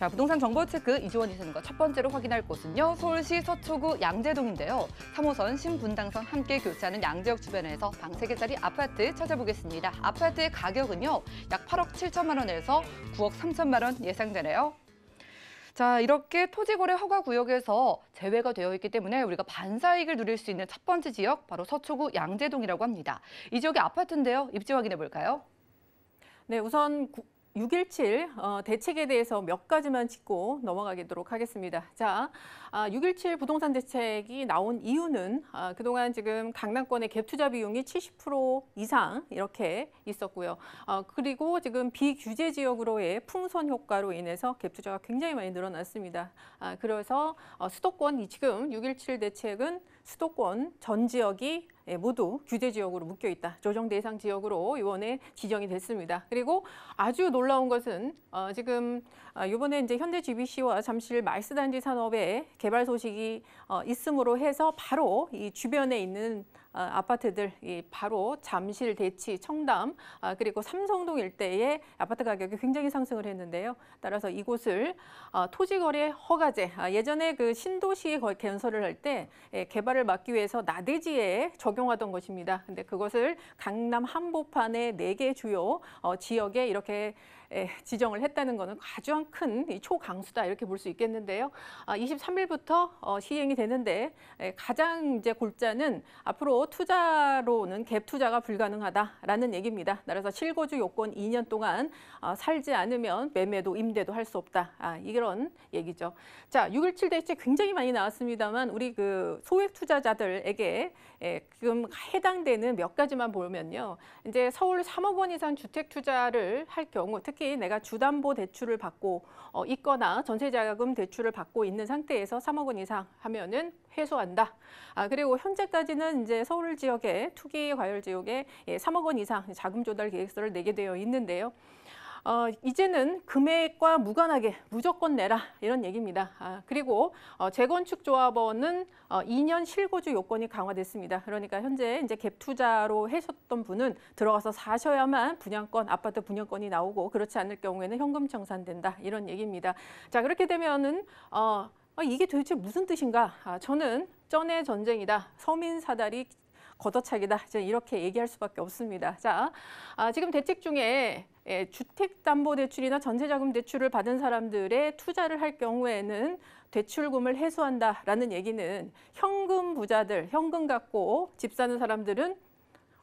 자, 부동산 정보 체크 이지원이 시는과 첫 번째로 확인할 곳은요. 서울시 서초구 양재동인데요. 3호선 신분당선 함께 교체하는 양재역 주변에서 방 세개짜리 아파트 찾아보겠습니다. 아파트의 가격은요. 약 8억 7천만 원에서 9억 3천만 원 예상되네요. 자, 이렇게 토지거래 허가 구역에서 제외가 되어 있기 때문에 우리가 반사익을 누릴 수 있는 첫 번째 지역 바로 서초구 양재동이라고 합니다. 이 지역의 아파트인데요. 입지 확인해 볼까요? 네, 우선 구... 6.17 어, 대책에 대해서 몇 가지만 짚고 넘어가도록 하겠습니다. 자, 아, 6.17 부동산 대책이 나온 이유는 아, 그동안 지금 강남권의 갭투자 비용이 70% 이상 이렇게 있었고요. 아, 그리고 지금 비규제 지역으로의 풍선 효과로 인해서 갭투자가 굉장히 많이 늘어났습니다. 아, 그래서 어, 수도권 이 지금 6.17 대책은 수도권 전 지역이 예, 모두 규제 지역으로 묶여 있다. 조정 대상 지역으로 이번에 지정이 됐습니다. 그리고 아주 놀라운 것은 어, 지금 이번에 어, 이제 현대 GBC와 잠실 말스단지 산업의 개발 소식이 어, 있음으로 해서 바로 이 주변에 있는 어, 아파트들 바로 잠실, 대치, 청담 아, 그리고 삼성동 일대의 아파트 가격이 굉장히 상승을 했는데요. 따라서 이곳을 어, 토지거래 허가제 아, 예전에 그 신도시 건설을 할때 예, 개발을 폭염을 막기 위해서 나대지에 적용하던 것입니다. 근데 그것을 강남 한복판의 4개 주요 어, 지역에 이렇게 예, 지정을 했다는 것은 가장 큰 초강수다 이렇게 볼 수 있겠는데요. 23일부터 아, 어, 시행이 되는데 예, 가장 이제 골자는 앞으로 투자로는 갭 투자가 불가능하다라는 얘기입니다. 따라서 실거주 요건 2년 동안 어, 살지 않으면 매매도 임대도 할 수 없다. 아, 이런 얘기죠. 자, 6.17 대책 굉장히 많이 나왔습니다만 우리 그 소액 투자자들에게 예, 지금 해당되는 몇 가지만 보면요. 이제 서울 3억 원 이상 주택 투자를 할 경우 특히 특히 내가 주담보 대출을 받고 어, 있거나 전세자금 대출을 받고 있는 상태에서 3억 원 이상 하면은 해소한다. 아, 그리고 현재까지는 이제 서울 지역의 투기 과열 지역에 예, 3억 원 이상 자금 조달 계획서를 내게 되어 있는데요. 어, 이제는 금액과 무관하게 무조건 내라 이런 얘기입니다. 아, 그리고 어, 재건축 조합원은 어, 2년 실거주 요건이 강화됐습니다. 그러니까 현재 이제 갭 투자로 해셨던 분은 들어가서 사셔야만 분양권 아파트 분양권이 나오고 그렇지 않을 경우에는 현금 청산된다 이런 얘기입니다. 자 그렇게 되면은 어, 어 이게 도대체 무슨 뜻인가? 아, 저는 전의 전쟁이다. 서민 사다리 걷어차기다. 이렇게 얘기할 수밖에 없습니다. 자, 아, 지금 대책 중에 예, 주택담보대출이나 전세자금대출을 받은 사람들의 투자를 할 경우에는 대출금을 해소한다라는 얘기는 현금 부자들, 현금 갖고 집 사는 사람들은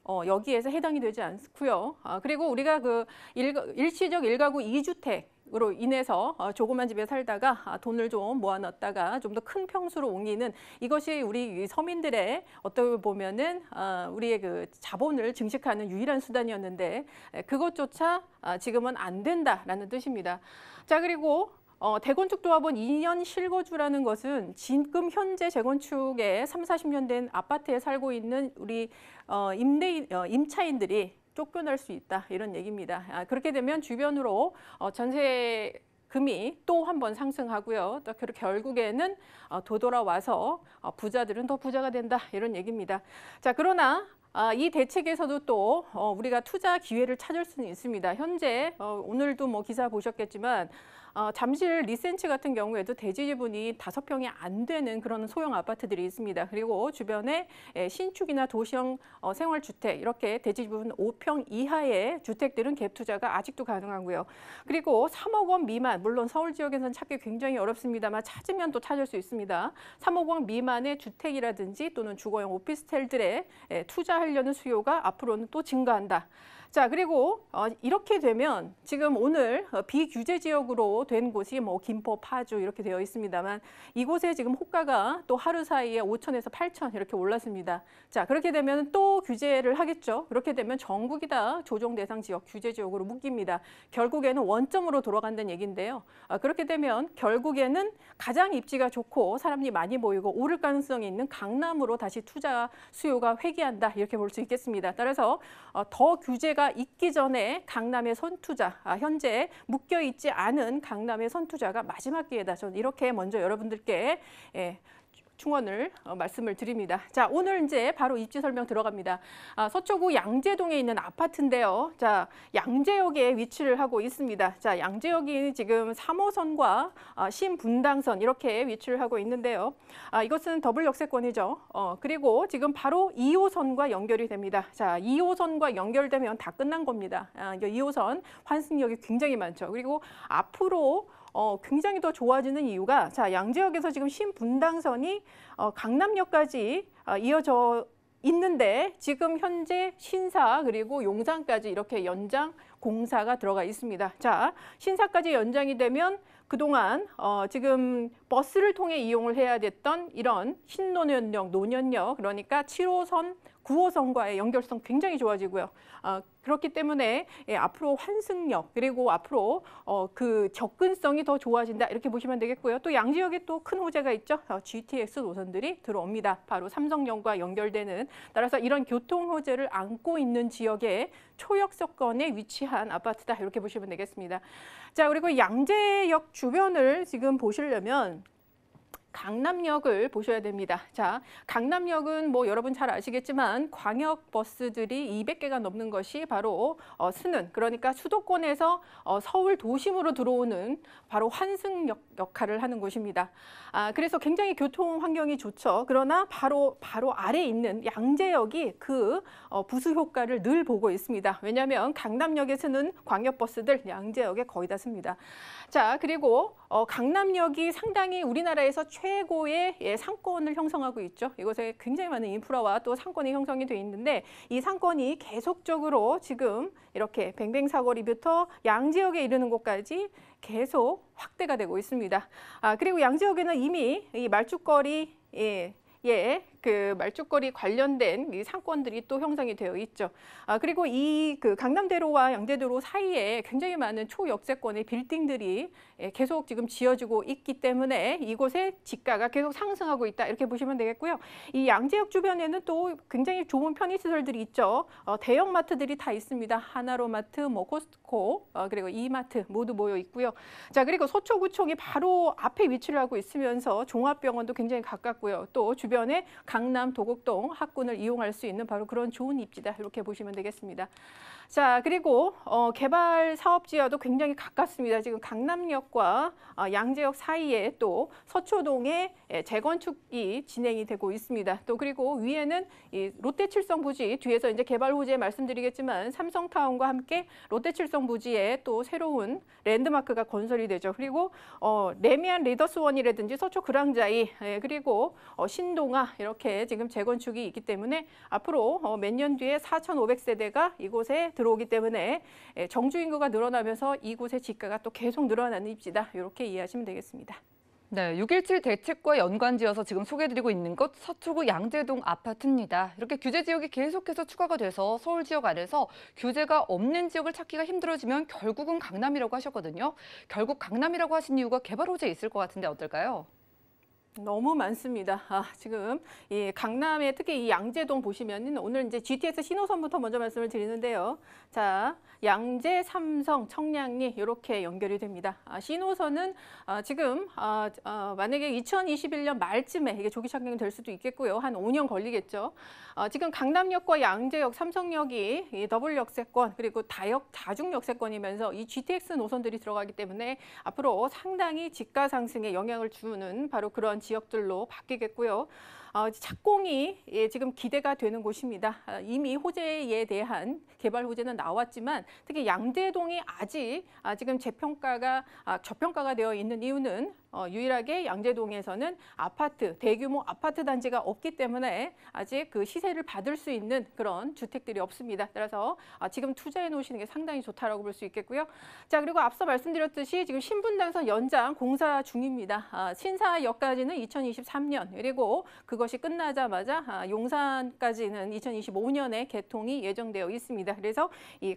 어, 여기에서 해당이 되지 않고요. 아, 그리고 우리가 그 일, 일시적 일가구 이주택 으로 인해서 어, 조그만 집에 살다가 아, 돈을 좀 모아놨다가 좀 더 큰 평수로 옮기는 이것이 우리 서민들의 어떻게 보면은 아, 우리의 그 자본을 증식하는 유일한 수단이었는데 그것조차 아, 지금은 안 된다라는 뜻입니다. 자 그리고 어, 대건축 조합원 2년 실거주라는 것은 지금 현재 재건축에 3, 40년 된 아파트에 살고 있는 우리 어, 임대 어, 임차인들이 쫓겨날 수 있다 이런 얘기입니다. 아, 그렇게 되면 주변으로 어, 전세 금이 또 한 번 상승하고요. 또 결국에는 어, 도돌아와서 어, 부자들은 더 부자가 된다 이런 얘기입니다. 자 그러나 아, 이 대책에서도 또 어, 우리가 투자 기회를 찾을 수는 있습니다. 현재 어, 오늘도 뭐 기사 보셨겠지만 어, 잠실 리센츠 같은 경우에도 대지 지분이 다섯 평이 안 되는 그런 소형 아파트들이 있습니다. 그리고 주변에 예, 신축이나 도시형 어, 생활주택 이렇게 대지 지분 5평 이하의 주택들은 갭 투자가 아직도 가능하고요. 그리고 3억 원 미만 물론 서울 지역에서는 찾기 굉장히 어렵습니다만 찾으면 또 찾을 수 있습니다. 3억 원 미만의 주택이라든지 또는 주거용 오피스텔들에 예, 투자하려는 수요가 앞으로는 또 증가한다. 자 그리고 어, 이렇게 되면 지금 오늘 어, 비규제 지역으로 된 곳이 뭐 김포, 파주 이렇게 되어 있습니다만 이곳에 지금 호가가 또 하루 사이에 5천에서 8천 이렇게 올랐습니다. 자 그렇게 되면 또 규제를 하겠죠. 그렇게 되면 전국이 다 조정 대상 지역 규제 지역으로 묶입니다. 결국에는 원점으로 돌아간다는 얘기인데요. 아, 그렇게 되면 결국에는 가장 입지가 좋고 사람이 많이 모이고 오를 가능성이 있는 강남으로 다시 투자 수요가 회귀한다 이렇게 볼 수 있겠습니다. 따라서 어, 더 규제 문제가 있기 전에 강남의 선투자, 아, 현재 묶여 있지 않은 강남의 선투자가 마지막 기회다. 저는 이렇게 먼저 여러분들께 예, 충원을 어, 말씀을 드립니다. 자, 오늘 이제 바로 입지 설명 들어갑니다. 아, 서초구 양재동에 있는 아파트인데요. 자, 양재역에 위치를 하고 있습니다. 자, 양재역이 지금 3호선과 아, 신분당선 이렇게 위치를 하고 있는데요. 아, 이것은 더블 역세권이죠. 어, 그리고 지금 바로 2호선과 연결이 됩니다. 자, 2호선과 연결되면 다 끝난 겁니다. 아, 2호선 환승역이 굉장히 많죠. 그리고 앞으로 어, 굉장히 더 좋아지는 이유가 자 양재역에서 지금 신분당선이 어, 강남역까지 어, 이어져 있는데 지금 현재 신사 그리고 용산까지 이렇게 연장 공사가 들어가 있습니다. 자 신사까지 연장이 되면 그동안 어, 지금 버스를 통해 이용을 해야 됐던 이런 신논현역, 노년역 그러니까 7호선 구호성과의 연결성 굉장히 좋아지고요. 어, 그렇기 때문에 예, 앞으로 환승력 그리고 앞으로 어, 그 접근성이 더 좋아진다 이렇게 보시면 되겠고요. 또 양지역에 또 큰 호재가 있죠. 어, GTX 노선들이 들어옵니다. 바로 삼성역과 연결되는 따라서 이런 교통 호재를 안고 있는 지역에 초역석권에 위치한 아파트다 이렇게 보시면 되겠습니다. 자 그리고 양재역 주변을 지금 보시려면 강남역을 보셔야 됩니다. 자, 강남역은 뭐 여러분 잘 아시겠지만 광역 버스들이 200개가 넘는 것이 바로 어, 쓰는 그러니까 수도권에서 어, 서울 도심으로 들어오는 바로 환승역 역할을 하는 곳입니다. 아, 그래서 굉장히 교통 환경이 좋죠. 그러나 바로 바로 아래 있는 양재역이 그 어, 부수 효과를 늘 보고 있습니다. 왜냐하면 강남역에 쓰는 광역 버스들 양재역에 거의 다 씁니다. 자, 그리고 어, 강남역이 상당히 우리나라에서 최고의 예, 상권을 형성하고 있죠. 이것에 굉장히 많은 인프라와 또 상권이 형성이 돼 있는데 이 상권이 계속적으로 지금 이렇게 뱅뱅사거리부터 양지역에 이르는 곳까지 계속 확대가 되고 있습니다. 아, 그리고 양지역에는 이미 이 말죽거리 예, 예, 그 말죽거리 관련된 이 상권들이 또 형성이 되어 있죠. 아, 그리고 이 그 강남대로와 양재대로 사이에 굉장히 많은 초역세권의 빌딩들이 예, 계속 지금 지어지고 있기 때문에 이곳의 집가가 계속 상승하고 있다 이렇게 보시면 되겠고요. 이 양재역 주변에는 또 굉장히 좋은 편의시설들이 있죠. 어, 대형마트들이 다 있습니다. 하나로마트, 뭐 코스트코, 어, 그리고 이마트 모두 모여 있고요. 자 그리고 서초구청이 바로 앞에 위치를 하고 있으면서 종합병원도 굉장히 가깝고요. 또 주변에 강 강남 도곡동 학군을 이용할 수 있는 바로 그런 좋은 입지다 이렇게 보시면 되겠습니다. 자 그리고 어, 개발 사업지와도 굉장히 가깝습니다. 지금 강남역과 어, 양재역 사이에 또 서초동의 예, 재건축이 진행이 되고 있습니다. 또 그리고 위에는 이 롯데칠성 부지 뒤에서 이제 개발 후지에 말씀드리겠지만 삼성타운과 함께 롯데칠성 부지에 또 새로운 랜드마크가 건설이 되죠. 그리고 어, 레미안 리더스원이라든지 서초 그랑자이 예, 그리고 어, 신동아 이렇게 이렇게 지금 재건축이 있기 때문에 앞으로 어, 몇년 뒤에 4,500세대가 이곳에 들어오기 때문에 예, 정주 인구가 늘어나면서 이곳의 집가가 또 계속 늘어나는 입지다. 이렇게 이해하시면 되겠습니다. 네, 6.17 대책과 연관지어서 지금 소개해드리고 있는 것 서초구 양재동 아파트입니다. 이렇게 규제 지역이 계속해서 추가가 돼서 서울 지역 안에서 규제가 없는 지역을 찾기가 힘들어지면 결국은 강남이라고 하셨거든요. 결국 강남이라고 하신 이유가 개발 호재 있을 것 같은데 어떨까요? 너무 많습니다. 아, 지금 이 강남에 특히 이 양재동 보시면 은 오늘 이제 GTX 신호선부터 먼저 말씀을 드리는데요. 자, 양재, 삼성, 청량리 이렇게 연결이 됩니다. 아, 신호선은 아, 지금 아, 아, 만약에 2021년 말쯤에 이게 조기 착용이 될 수도 있겠고요. 한 5년 걸리겠죠. 아, 지금 강남역과 양재역, 삼성역이 이 더블 역세권 그리고 다역 다중 역세권이면서 이 GTX 노선들이 들어가기 때문에 앞으로 상당히 집가 상승에 영향을 주는 바로 그런 지역들로 바뀌겠고요. 아, 착공이 예, 지금 기대가 되는 곳입니다. 아, 이미 호재에 대한 개발 호재는 나왔지만 특히 양대동이 아직 아, 지금 재평가가 저평가가 되어 있는 이유는 어, 유일하게 양재동에서는 아파트 대규모 아파트 단지가 없기 때문에 아직 그 시세를 받을 수 있는 그런 주택들이 없습니다. 따라서 아, 지금 투자해 놓으시는 게 상당히 좋다라고 볼 수 있겠고요. 자 그리고 앞서 말씀드렸듯이 지금 신분당선 연장 공사 중입니다. 아, 신사역까지는 2023년 그리고 그것이 끝나자마자 아, 용산까지는 2025년에 개통이 예정되어 있습니다. 그래서 이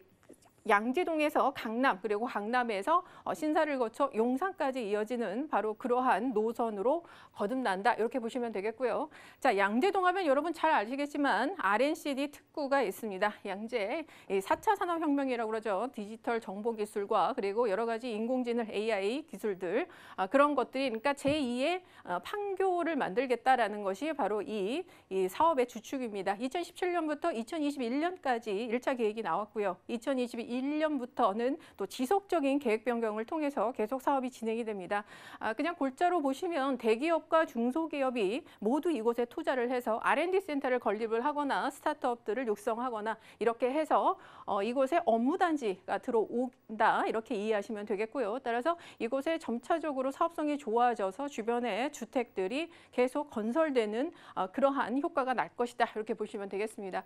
양재동에서 강남 그리고 강남에서 어, 신사를 거쳐 용산까지 이어지는 바로 그러한 노선으로 거듭난다 이렇게 보시면 되겠고요. 자 양재동 하면 여러분 잘 아시겠지만 RNCD 특구가 있습니다. 양재 4차 산업혁명이라고 그러죠. 디지털 정보기술과 그리고 여러 가지 인공지능 AI 기술들 아, 그런 것들이 그러니까 제2의 어, 판교를 만들겠다라는 것이 바로 이, 이 사업의 주축입니다. 2017년부터 2021년까지 1차 계획이 나왔고요. 2022 2021년부터는 또 지속적인 계획 변경을 통해서 계속 사업이 진행이 됩니다. 아, 그냥 골자로 보시면 대기업과 중소기업이 모두 이곳에 투자를 해서 R&D 센터를 건립을 하거나 스타트업들을 육성하거나 이렇게 해서 어, 이곳에 업무 단지가 들어온다 이렇게 이해하시면 되겠고요. 따라서 이곳에 점차적으로 사업성이 좋아져서 주변에 주택들이 계속 건설되는 어, 그러한 효과가 날 것이다 이렇게 보시면 되겠습니다.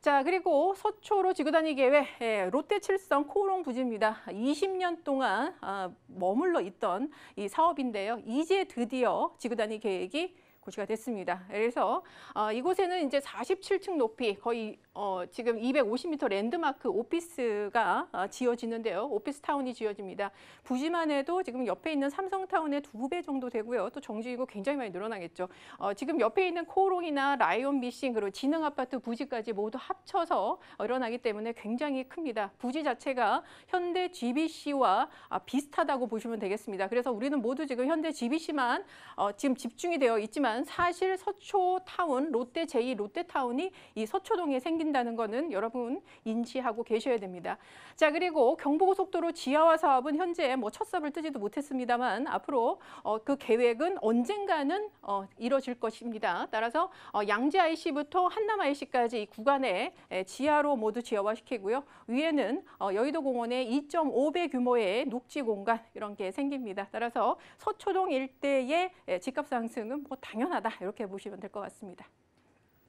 자 그리고 서초로 지구단위 계획 예, 롯데 실성 코오롱 부지입니다. 20년 동안 아, 머물러 있던 이 사업인데요. 이제 드디어 지구단위 계획이 고지가 됐습니다. 그래서 어, 이곳에는 이제 47층 높이 거의 어, 지금 250m 랜드마크 오피스가 어, 지어지는데요. 오피스타운이 지어집니다. 부지만 해도 지금 옆에 있는 삼성타운의 두 배 정도 되고요. 또정주이고 굉장히 많이 늘어나겠죠. 어, 지금 옆에 있는 코롱이나 라이온 미싱 그리고 지능아파트 부지까지 모두 합쳐서 일어나기 때문에 굉장히 큽니다. 부지 자체가 현대 GBC와 아, 비슷하다고 보시면 되겠습니다. 그래서 우리는 모두 지금 현대 GBC만 어, 지금 집중이 되어 있지만 하지만 사실 서초타운, 롯데 제2 롯데타운이 이 서초동에 생긴다는 것은 여러분 인지하고 계셔야 됩니다. 자 그리고 경부고속도로 지하화 사업은 현재 뭐첫 삽을 뜨지도 못했습니다만 앞으로 어, 그 계획은 언젠가는 어, 이뤄질 것입니다. 따라서 어, 양재 IC부터 한남 IC까지 이 구간에 에, 지하로 모두 지하화시키고요. 위에는 어, 여의도 공원의 2.5배 규모의 녹지 공간 이런 게 생깁니다. 따라서 서초동 일대의 집값 상승은 뭐 당연히 당연하다 이렇게 보시면 될 것 같습니다.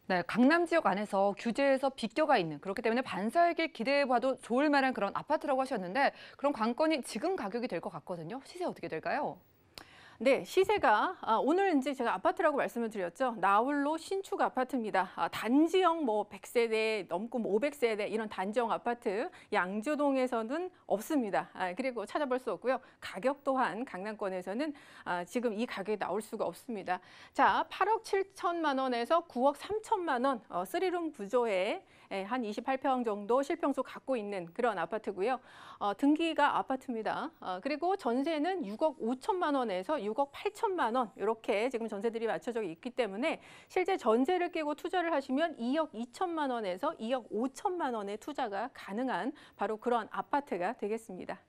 네, 강남 지역 안에서 규제에서 비껴가 있는 그렇기 때문에 반사액을 기대해봐도 좋을 만한 그런 아파트라고 하셨는데 그런 관건이 지금 가격이 될 것 같거든요. 시세 어떻게 될까요? 네, 시세가 아, 오늘 이제 제가 아파트라고 말씀을 드렸죠. 나홀로 신축 아파트입니다. 아, 단지형 뭐 100세대 넘고 뭐 500세대 이런 단지형 아파트 양주동에서는 없습니다. 아, 그리고 찾아볼 수 없고요. 가격 또한 강남권에서는 아, 지금 이가격에 나올 수가 없습니다. 자, 8억 7천만 원에서 9억 3천만 원 어, 3룸 구조에 예, 한 28평 정도 실평수 갖고 있는 그런 아파트고요. 어, 등기가 아파트입니다. 어, 그리고 전세는 6억 5천만 원에서 6억 8천만 원 이렇게 지금 전세들이 맞춰져 있기 때문에 실제 전세를 깨고 투자를 하시면 2억 2천만 원에서 2억 5천만 원의 투자가 가능한 바로 그런 아파트가 되겠습니다.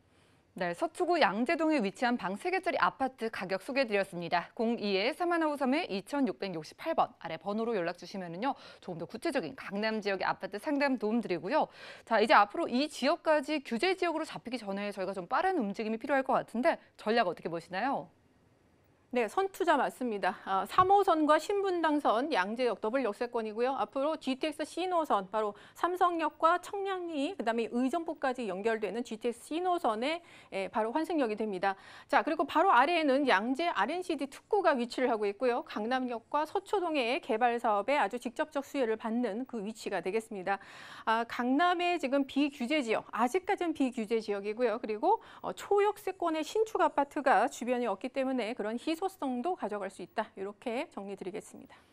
네, 서초구 양재동에 위치한 방 3개짜리 아파트 가격 소개해드렸습니다. 02-3153에 2668번 아래 번호로 연락 주시면요 조금 더 구체적인 강남 지역의 아파트 상담 도움 드리고요. 자, 이제 앞으로 이 지역까지 규제 지역으로 잡히기 전에 저희가 좀 빠른 움직임이 필요할 것 같은데 전략 어떻게 보시나요? 네, 선투자 맞습니다. 아, 3호선과 신분당선 양재역 더블 역세권이고요. 앞으로 GTX 신호선 바로 삼성역과 청량리 그다음에 의정부까지 연결되는 GTX 신호선의 예, 바로 환승역이 됩니다. 자, 그리고 바로 아래에는 양재 RNCD 특구가 위치를 하고 있고요. 강남역과 서초동의 개발 사업에 아주 직접적 수혜를 받는 그 위치가 되겠습니다. 아, 강남의 지금 비규제 지역, 아직까지는 비규제 지역이고요. 그리고 어, 초역세권의 신축 아파트가 주변에 없기 때문에 그런 희소 희소성도 가져갈 수 있다. 이렇게 정리드리겠습니다.